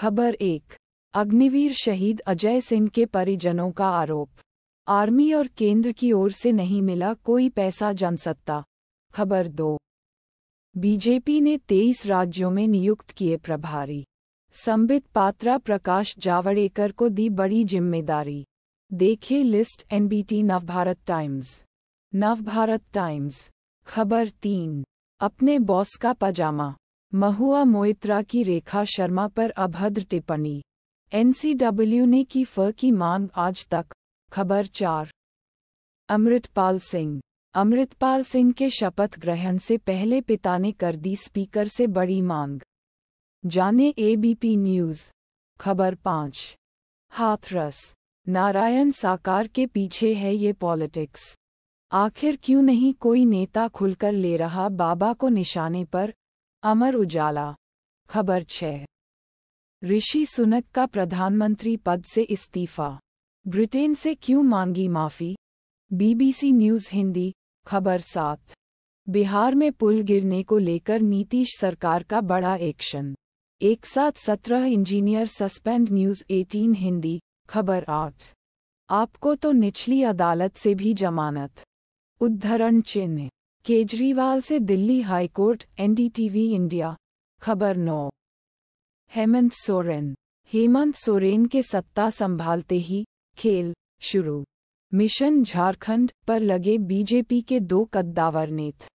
खबर एक अग्निवीर शहीद अजय सिंह के परिजनों का आरोप आर्मी और केंद्र की ओर से नहीं मिला कोई पैसा जनसत्ता खबर दो बीजेपी ने तेईस राज्यों में नियुक्त किए प्रभारी संबित पात्रा प्रकाश जावड़ेकर को दी बड़ी जिम्मेदारी देखे लिस्ट एनबीटी नवभारत टाइम्स नवभारत टाइम्स खबर तीन अपने बॉस का पजामा महुआ मोइत्रा की रेखा शर्मा पर अभद्र टिप्पणी एनसीडब्ल्यू ने की फ की मांग आज तक खबर चार अमृतपाल सिंह अमृतपाल सिंह के शपथ ग्रहण से पहले पिता ने कर दी स्पीकर से बड़ी मांग जाने एबीपी न्यूज खबर पाँच हाथरस नारायण साकार के पीछे है ये पॉलिटिक्स आखिर क्यों नहीं कोई नेता खुलकर ले रहा बाबा को निशाने पर अमर उजाला खबर छः ऋषि सुनक का प्रधानमंत्री पद से इस्तीफा ब्रिटेन से क्यों मांगी माफी बीबीसी न्यूज हिंदी खबर सात बिहार में पुल गिरने को लेकर नीतीश सरकार का बड़ा एक्शन एक साथ सत्रह engineer suspend news eighteen Hindi खबर आठ आपको तो निचली अदालत से भी जमानत उद्धरण चिन्ह केजरीवाल से दिल्ली हाईकोर्ट एनडीटीवी इंडिया खबर नौ हेमंत सोरेन हेमंत सोरेन के सत्ता संभालते ही खेल शुरू मिशन झारखंड पर लगे बीजेपी के दो कद्दावर नेत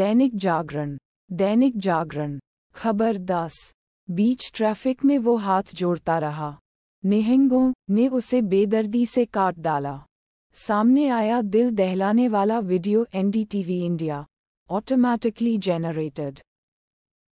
दैनिक जागरण दैनिक जागरण खबर दस बीच ट्रैफिक में वो हाथ जोड़ता रहा निहंगों ने उसे बेदर्दी से काट डाला सामने आया दिल दहलाने वाला video NDTV India automatically generated